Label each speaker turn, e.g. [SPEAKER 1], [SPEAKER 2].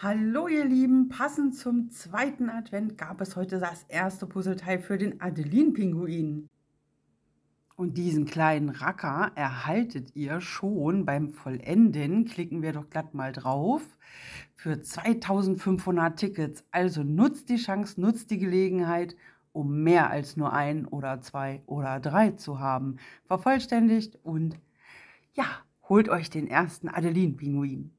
[SPEAKER 1] Hallo ihr Lieben, passend zum zweiten Advent gab es heute das erste Puzzleteil für den Adeline-Pinguin. Und diesen kleinen Racker erhaltet ihr schon beim Vollenden, klicken wir doch glatt mal drauf, für 2500 Tickets. Also nutzt die Chance, nutzt die Gelegenheit, um mehr als nur ein oder zwei oder drei zu haben. Vervollständigt und ja, holt euch den ersten Adeline-Pinguin.